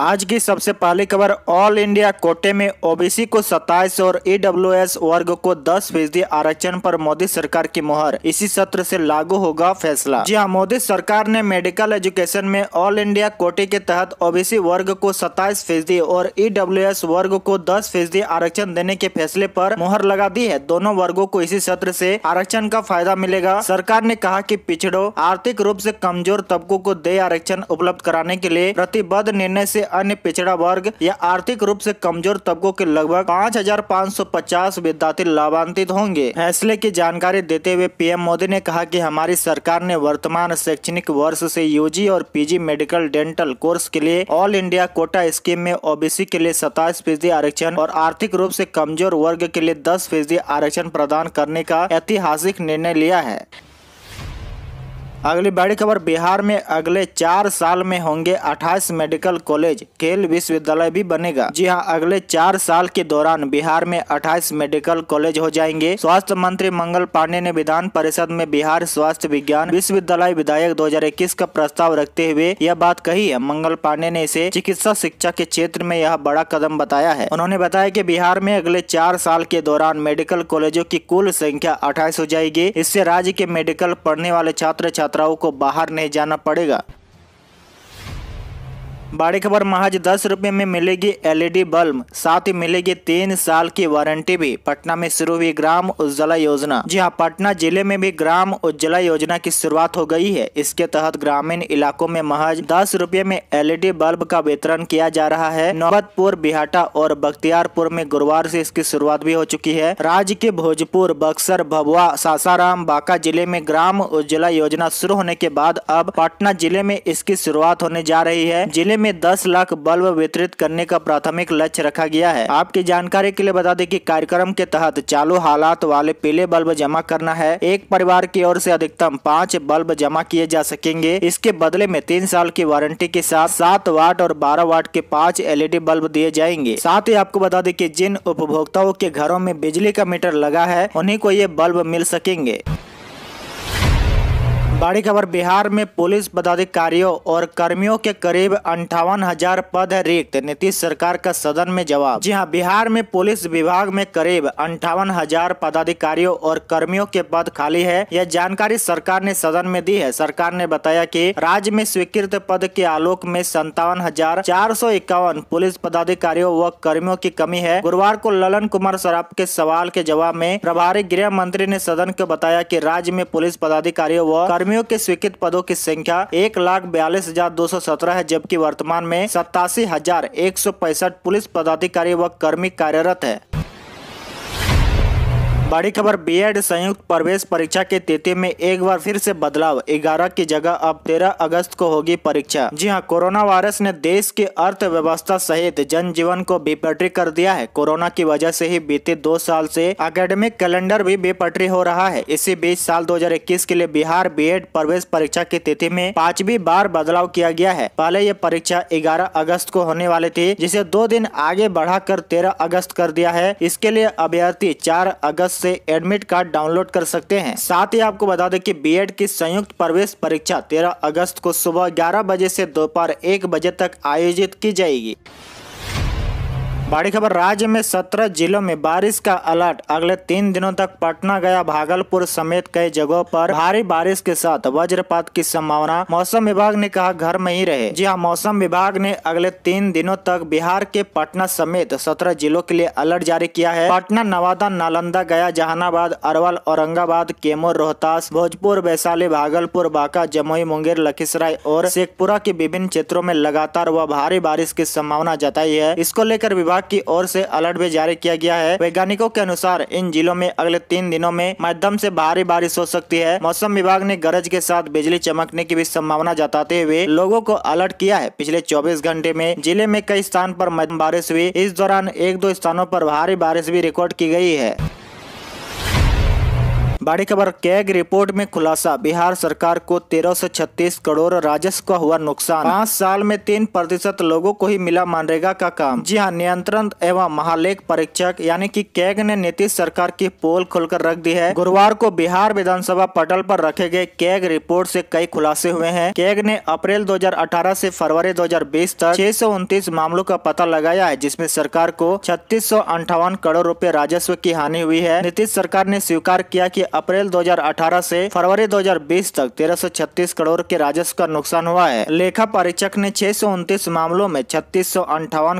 आज की सबसे पहली खबर ऑल इंडिया कोटे में ओबीसी को 27 और ईडब्ल्यूएस e वर्ग को 10 फीसदी आरक्षण पर मोदी सरकार की मोहर इसी सत्र से लागू होगा फैसला जी हाँ मोदी सरकार ने मेडिकल एजुकेशन में ऑल इंडिया कोटे के तहत ओबीसी वर्ग को 27 फीसदी और ईडब्ल्यूएस e वर्ग को 10 फीसदी आरक्षण देने के फैसले आरोप मोहर लगा दी है दोनों वर्गो को इसी सत्र ऐसी आरक्षण का फायदा मिलेगा सरकार ने कहा की पिछड़ो आर्थिक रूप ऐसी कमजोर तबकों को दे आरक्षण उपलब्ध कराने के लिए प्रतिबद्ध निर्णय ऐसी अन्य पिछड़ा वर्ग या आर्थिक रूप से कमजोर तबकों के लगभग 5,550 विद्यार्थी लाभान्वित होंगे फैसले की जानकारी देते हुए पीएम मोदी ने कहा कि हमारी सरकार ने वर्तमान शैक्षणिक वर्ष से यूजी और पीजी मेडिकल डेंटल कोर्स के लिए ऑल इंडिया कोटा स्कीम में ओबीसी के लिए सताइस फीसदी आरक्षण और आर्थिक रूप से कमजोर वर्ग के लिए दस फीसदी आरक्षण प्रदान करने का ऐतिहासिक निर्णय लिया है अगली बड़ी खबर बिहार में अगले चार साल में होंगे 28 मेडिकल कॉलेज खेल विश्वविद्यालय भी बनेगा जी हां अगले चार साल के दौरान बिहार में 28 मेडिकल कॉलेज हो जाएंगे स्वास्थ्य मंत्री मंगल पांडे ने विधान परिषद में बिहार स्वास्थ्य विज्ञान विश्वविद्यालय विधायक 2021 का प्रस्ताव रखते हुए यह बात कही है मंगल पांडे ने इसे चिकित्सा शिक्षा के क्षेत्र में यह बड़ा कदम बताया है उन्होंने बताया की बिहार में अगले चार साल के दौरान मेडिकल कॉलेजों की कुल संख्या अठाईस हो जाएगी इससे राज्य के मेडिकल पढ़ने वाले छात्र छात्र छात्राओं को बाहर नहीं जाना पड़ेगा बड़ी खबर महज दस रुपये में मिलेगी एलईडी बल्ब साथ ही मिलेगी तीन साल की वारंटी भी पटना में शुरू हुई ग्राम उज्ज्वला योजना जी हाँ पटना जिले में भी ग्राम उज्ज्वला योजना की शुरुआत हो गई है इसके तहत ग्रामीण इलाकों में महज दस रुपये में एलईडी बल्ब का वितरण किया जा रहा है नौबतपुर बिहाटा और बख्तियारपुर में गुरुवार से इसकी शुरुआत भी हो चुकी है राज्य के भोजपुर बक्सर भभुआ सासाराम बांका जिले में ग्राम उज्ज्वला योजना शुरू होने के बाद अब पटना जिले में इसकी शुरुआत होने जा रही है जिले में 10 लाख बल्ब वितरित करने का प्राथमिक लक्ष्य रखा गया है आपकी जानकारी के लिए बता दें कि कार्यक्रम के तहत चालू हालात वाले पीले बल्ब जमा करना है एक परिवार की ओर से अधिकतम पाँच बल्ब जमा किए जा सकेंगे इसके बदले में तीन साल की वारंटी के साथ सात वाट और बारह वाट के पाँच एलईडी बल्ब दिए जाएंगे साथ ही आपको बता दें की जिन उपभोक्ताओं के घरों में बिजली का मीटर लगा है उन्हीं को ये बल्ब मिल सकेंगे बड़ी खबर बिहार में पुलिस पदाधिकारियों और कर्मियों के करीब अंठावन हजार पद रिक्त नीतीश सरकार का सदन में जवाब जी हां बिहार में पुलिस विभाग में करीब अंठावन हजार पदाधिकारियों और कर्मियों के पद खाली है यह जानकारी सरकार ने सदन में दी है सरकार ने बताया कि राज्य में स्वीकृत पद के आलोक में संतावन हजार चार सौ इक्यावन पुलिस पदाधिकारियों व कर्मियों की कमी है गुरुवार को ललन कुमार सराफ के सवाल के जवाब में प्रभारी गृह मंत्री ने सदन को बताया की राज्य में पुलिस पदाधिकारियों व कर्मियों कर्मियों के स्वीकृत पदों की संख्या एक लाख बयालीस हजार दो सौ सत्रह है जबकि वर्तमान में सत्तासी हजार एक सौ पैंसठ पुलिस पदाधिकारी व कर्मी कार्यरत है बड़ी खबर बीएड संयुक्त प्रवेश परीक्षा के तिथि में एक बार फिर से बदलाव 11 की जगह अब 13 अगस्त को होगी परीक्षा जी हां कोरोना वायरस ने देश की अर्थव्यवस्था सहित जनजीवन को बेपटरी कर दिया है कोरोना की वजह से ही बीते दो साल से अकेडमिक कैलेंडर भी बेपटरी हो रहा है इसी बीच साल दो के लिए बिहार बी प्रवेश परीक्षा की तिथि में पांचवी बार बदलाव किया गया है पहले ये परीक्षा ग्यारह अगस्त को होने वाली थी जिसे दो दिन आगे बढ़ाकर तेरह अगस्त कर दिया है इसके लिए अभ्यर्थी चार अगस्त से एडमिट कार्ड डाउनलोड कर सकते हैं साथ ही आपको बता दें कि बीएड की संयुक्त प्रवेश परीक्षा 13 अगस्त को सुबह 11 बजे से दोपहर 1 बजे तक आयोजित की जाएगी बड़ी खबर राज्य में सत्रह जिलों में बारिश का अलर्ट अगले तीन दिनों तक पटना गया भागलपुर समेत कई जगहों पर भारी बारिश के साथ वज्रपात की संभावना मौसम विभाग ने कहा घर में ही रहे जी हाँ मौसम विभाग ने अगले तीन दिनों तक बिहार के पटना समेत सत्रह जिलों के लिए अलर्ट जारी किया है पटना नवादा नालंदा गया जहानाबाद अरवल औरंगाबाद केमोर रोहतास भोजपुर वैशाली भागलपुर बांका जमुई मुंगेर लखीसराय और शेखपुरा के विभिन्न क्षेत्रों में लगातार व भारी बारिश की संभावना जताई है इसको लेकर विभाग विभाग की ओर से अलर्ट भी जारी किया गया है वैज्ञानिकों के अनुसार इन जिलों में अगले तीन दिनों में मध्यम से भारी बारिश हो सकती है मौसम विभाग ने गरज के साथ बिजली चमकने की भी संभावना जताते हुए लोगों को अलर्ट किया है पिछले चौबीस घंटे में जिले में कई स्थान पर मध्यम बारिश हुई इस दौरान एक दो स्थानों पर भारी बारिश भी रिकॉर्ड की गई है बड़ी खबर कैग रिपोर्ट में खुलासा बिहार सरकार को 1336 करोड़ राजस्व का हुआ नुकसान पाँच साल में तीन प्रतिशत लोगो को ही मिला मनरेगा का काम जी हाँ नियंत्रण एवं महालेख परीक्षक यानी कि कैग ने नीतीश सरकार की पोल खोलकर रख दी है गुरुवार को बिहार विधानसभा पटल पर रखे गए कैग रिपोर्ट से कई खुलासे हुए हैं कैग ने अप्रैल 2018 से फरवरी 2020 तक छह मामलों का पता लगाया है जिसमे सरकार को छत्तीस करोड़ रूपए राजस्व की हानि हुई है नीतीश सरकार ने स्वीकार किया कि अप्रैल 2018 से फरवरी 2020 तक 1336 करोड़ के राजस्व का नुकसान हुआ है लेखा परीक्षक ने छह मामलों में छत्तीस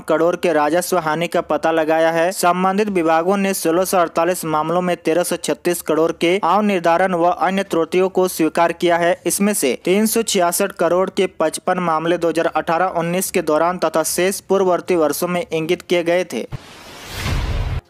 करोड़ के राजस्व हानि का पता लगाया है संबंधित विभागों ने सोलह मामलों में तेरह करोड़ के आव निर्धारण व अन्य त्रुटियों को स्वीकार किया है इसमें से 366 करोड़ के 55 मामले 2018-19 के दौरान तथा शेष पूर्ववर्ती वर्षों में इंगित किए गए थे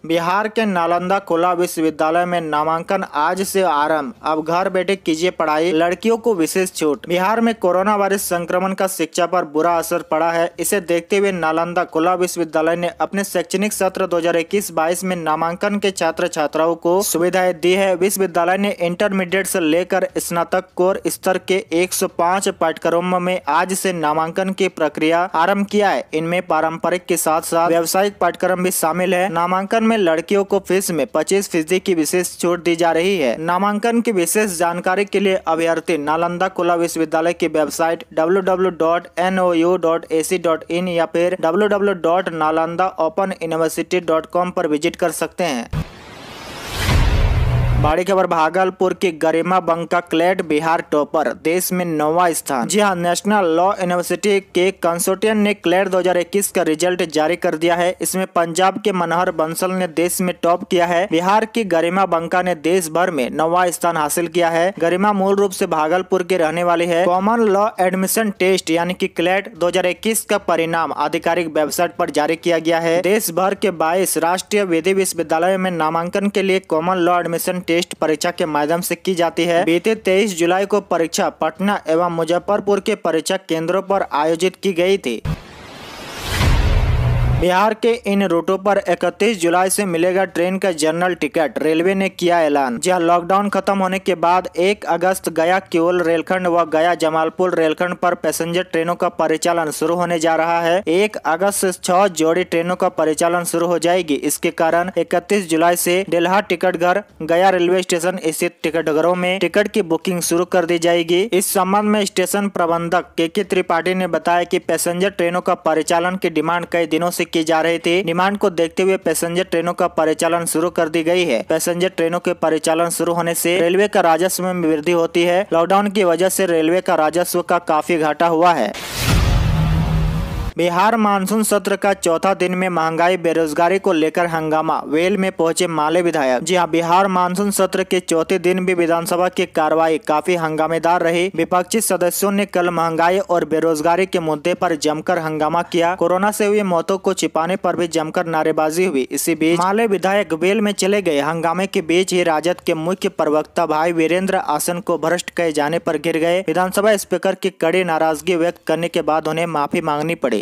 बिहार के नालंदा कोला विश्वविद्यालय में नामांकन आज से आरंभ अब घर बैठे कीजिए पढ़ाई लड़कियों को विशेष छूट बिहार में कोरोना वायरस संक्रमण का शिक्षा पर बुरा असर पड़ा है इसे देखते हुए नालंदा कोला विश्वविद्यालय ने अपने शैक्षणिक सत्र 2021-22 में नामांकन के छात्र छात्राओं को सुविधाएं दी है विश्वविद्यालय ने इंटरमीडिएट ऐसी लेकर स्नातक कोर स्तर के एक पाठ्यक्रमों में आज ऐसी नामांकन की प्रक्रिया आरम्भ किया है इनमें पारंपरिक के साथ साथ व्यावसायिक पाठ्यक्रम भी शामिल है नामांकन में लड़कियों को फीस में पच्चीस फीसदी की विशेष छूट दी जा रही है नामांकन की विशेष जानकारी के लिए अभ्यर्थी नालंदा खुला विश्वविद्यालय की वेबसाइट डब्ल्यू या फिर W W dot Nalanda open university dot com पर विजिट कर सकते हैं बड़ी खबर भागलपुर की गरिमा बंका क्लेट बिहार टॉपर देश में नौवा स्थान जी हाँ नेशनल लॉ यूनिवर्सिटी के कंसोर्टियन ने क्लेट 2021 का रिजल्ट जारी कर दिया है इसमें पंजाब के मनोहर बंसल ने देश में टॉप किया है बिहार की गरिमा बंका ने देश भर में नौवा स्थान हासिल किया है गरिमा मूल रूप ऐसी भागलपुर के रहने वाली है कॉमन लॉ एडमिशन टेस्ट यानी की क्लेट दो का परिणाम आधिकारिक वेबसाइट आरोप जारी किया गया है देश भर के बाईस राष्ट्रीय विधि विश्वविद्यालय में नामांकन के लिए कॉमन लॉ एडमिशन टेस्ट परीक्षा के माध्यम से की जाती है बीते तेईस जुलाई को परीक्षा पटना एवं मुजफ्फरपुर के परीक्षा केंद्रों पर आयोजित की गई थी बिहार के इन रूटों पर 31 जुलाई से मिलेगा ट्रेन का जनरल टिकट रेलवे ने किया ऐलान जहां लॉकडाउन खत्म होने के बाद 1 अगस्त गया केवल रेलखंड व गया जमालपुर रेलखंड पर पैसेंजर ट्रेनों का परिचालन शुरू होने जा रहा है 1 अगस्त ऐसी छह जोड़ी ट्रेनों का परिचालन शुरू हो जाएगी इसके कारण इकतीस जुलाई ऐसी डेल्हा टिकट घर गया रेलवे स्टेशन स्थित टिकट घरों में टिकट की बुकिंग शुरू कर दी जाएगी इस संबंध में स्टेशन प्रबंधक के के त्रिपाठी ने बताया की पैसेंजर ट्रेनों का परिचालन की डिमांड कई दिनों ऐसी किए जा रहे थे डिमांड को देखते हुए पैसेंजर ट्रेनों का परिचालन शुरू कर दी गई है पैसेंजर ट्रेनों के परिचालन शुरू होने से रेलवे का राजस्व में वृद्धि होती है लॉकडाउन की वजह से रेलवे का राजस्व का काफी घाटा हुआ है बिहार मानसून सत्र का चौथा दिन में महंगाई बेरोजगारी को लेकर हंगामा वेल में पहुंचे माले विधायक जी हाँ बिहार मानसून सत्र के चौथे दिन भी विधानसभा की कार्रवाई काफी हंगामेदार रही विपक्षी सदस्यों ने कल महंगाई और बेरोजगारी के मुद्दे पर जमकर हंगामा किया कोरोना से हुई मौतों को छिपाने पर भी जमकर नारेबाजी हुई इसी बीच माले विधायक वेल में चले गए हंगामे के बीच ही राजद के मुख्य प्रवक्ता भाई वीरेंद्र आसन को भ्रष्ट कहे जाने पर गिर गए विधानसभा स्पीकर की कड़ी नाराजगी व्यक्त करने के बाद उन्हें माफी मांगनी पड़ी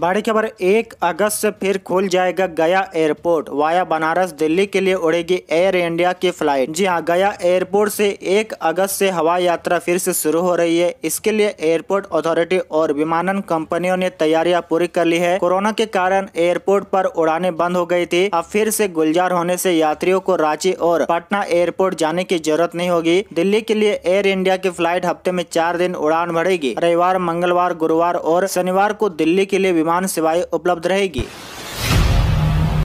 बड़ी खबर एक अगस्त से फिर खुल जाएगा गया एयरपोर्ट वाया बनारस दिल्ली के लिए उड़ेगी एयर इंडिया की फ्लाइट जी हाँ गया एयरपोर्ट से एक अगस्त से हवाई यात्रा फिर से शुरू हो रही है इसके लिए एयरपोर्ट अथॉरिटी और विमानन कंपनियों ने तैयारियां पूरी कर ली है कोरोना के कारण एयरपोर्ट पर उड़ाने बंद हो गई थी अब फिर से गुलजार होने से यात्रियों को रांची और पटना एयरपोर्ट जाने की जरूरत नहीं होगी दिल्ली के लिए एयर इंडिया की फ्लाइट हफ्ते में चार दिन उड़ान भरेगी रविवार मंगलवार गुरुवार और शनिवार को दिल्ली के लिए विमान विमान सेवाएं उपलब्ध रहेगी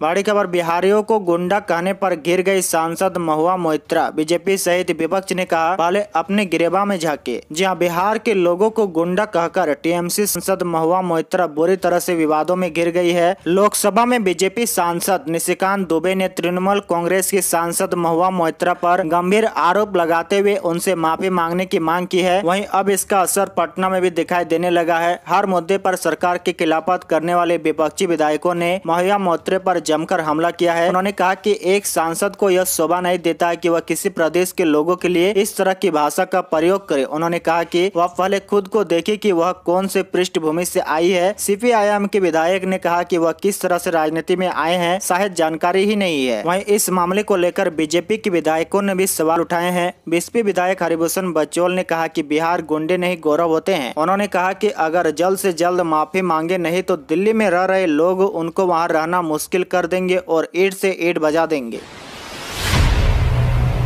बड़ी खबर बिहारियों को गुंडा कहने पर गिर गई सांसद महुआ मोहित्रा बीजेपी सहित विपक्ष ने कहा पहले अपने गिरेबा में झाके जी हाँ बिहार के लोगों को गुंडा कहकर टीएमसी सांसद महुआ मोहित्रा बुरी तरह से विवादों में घिर गई है लोकसभा में बीजेपी सांसद निशिकांत दुबे ने तृणमूल कांग्रेस की सांसद महुआ मोहित्रा पर गंभीर आरोप लगाते हुए उनसे माफी मांगने की मांग की है वही अब इसका असर पटना में भी दिखाई देने लगा है हर मुद्दे आरोप सरकार की खिलाफत करने वाले विपक्षी विधायकों ने महुआ मोहत्रे आरोप जमकर हमला किया है उन्होंने कहा कि एक सांसद को यह शोभा नहीं देता है कि वह किसी प्रदेश के लोगों के लिए इस तरह की भाषा का प्रयोग करे उन्होंने कहा कि वह पहले खुद को देखे कि वह कौन से पृष्ठभूमि से आई है सीपीआईएम के विधायक ने कहा कि वह किस तरह से राजनीति में आए हैं शायद जानकारी ही नहीं है वही इस मामले को लेकर बीजेपी के विधायकों ने भी सवाल उठाए हैं बीएसपी विधायक हरिभूषण बचोल ने कहा की बिहार गुंडे नहीं गौरव होते हैं उन्होंने कहा की अगर जल्द ऐसी जल्द माफी मांगे नहीं तो दिल्ली में रह रहे लोग उनको वहाँ रहना मुश्किल कर देंगे और 8 से 8 बजा देंगे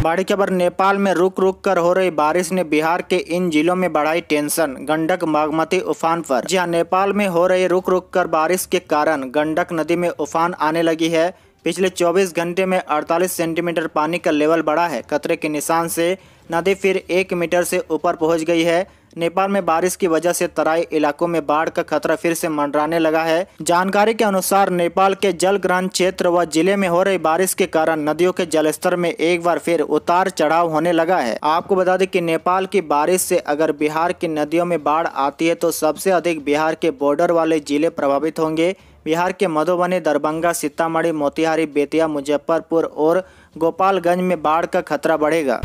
बड़ी खबर नेपाल में रुक रुक कर हो रही बारिश ने बिहार के इन जिलों में बढ़ाई टेंशन गंडक बागमती उफान पर जहां नेपाल में हो रही रुक रुक कर बारिश के कारण गंडक नदी में उफान आने लगी है पिछले 24 घंटे में 48 सेंटीमीटर पानी का लेवल बढ़ा है खतरे के निशान से नदी फिर एक मीटर से ऊपर पहुंच गई है नेपाल में बारिश की वजह से तराई इलाकों में बाढ़ का खतरा फिर से मंडराने लगा है जानकारी के अनुसार नेपाल के जलग्रहण क्षेत्र व जिले में हो रही बारिश के कारण नदियों के जलस्तर में एक बार फिर उतार चढ़ाव होने लगा है आपको बता दें कि नेपाल की बारिश से अगर बिहार की नदियों में बाढ़ आती है तो सबसे अधिक बिहार के बॉर्डर वाले जिले प्रभावित होंगे बिहार के मधुबनी दरभंगा सीतामढ़ी मोतिहारी बेतिया मुजफ्फरपुर और गोपालगंज में बाढ़ का खतरा बढ़ेगा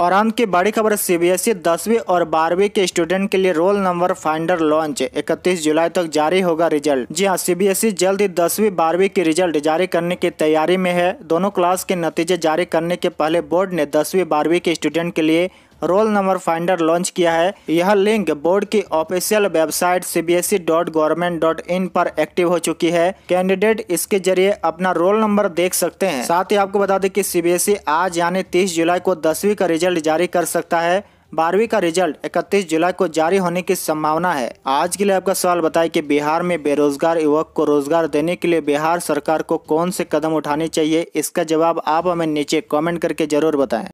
और अंत की बड़ी खबर सीबीएसई e दसवीं और बारहवीं के स्टूडेंट के लिए रोल नंबर फाइंडर लॉन्च 31 जुलाई तक जारी होगा रिजल्ट जी हाँ सीबीएसई e जल्द ही दसवीं बारहवीं के रिजल्ट जारी करने की तैयारी में है दोनों क्लास के नतीजे जारी करने के पहले बोर्ड ने दसवीं बारहवीं के स्टूडेंट के लिए रोल नंबर फाइंडर लॉन्च किया है यह लिंक बोर्ड की ऑफिशियल वेबसाइट सी पर एक्टिव हो चुकी है कैंडिडेट इसके जरिए अपना रोल नंबर देख सकते हैं साथ ही आपको बता दें कि सी आज यानी तीस जुलाई को दसवीं का रिजल्ट जारी कर सकता है बारहवीं का रिजल्ट 31 जुलाई को जारी होने की संभावना है आज के लिए आपका सवाल बताए कि बिहार में बेरोजगार युवक को रोजगार देने के लिए बिहार सरकार को कौन से कदम उठाने चाहिए इसका जवाब आप हमें नीचे कमेंट करके जरूर बताएं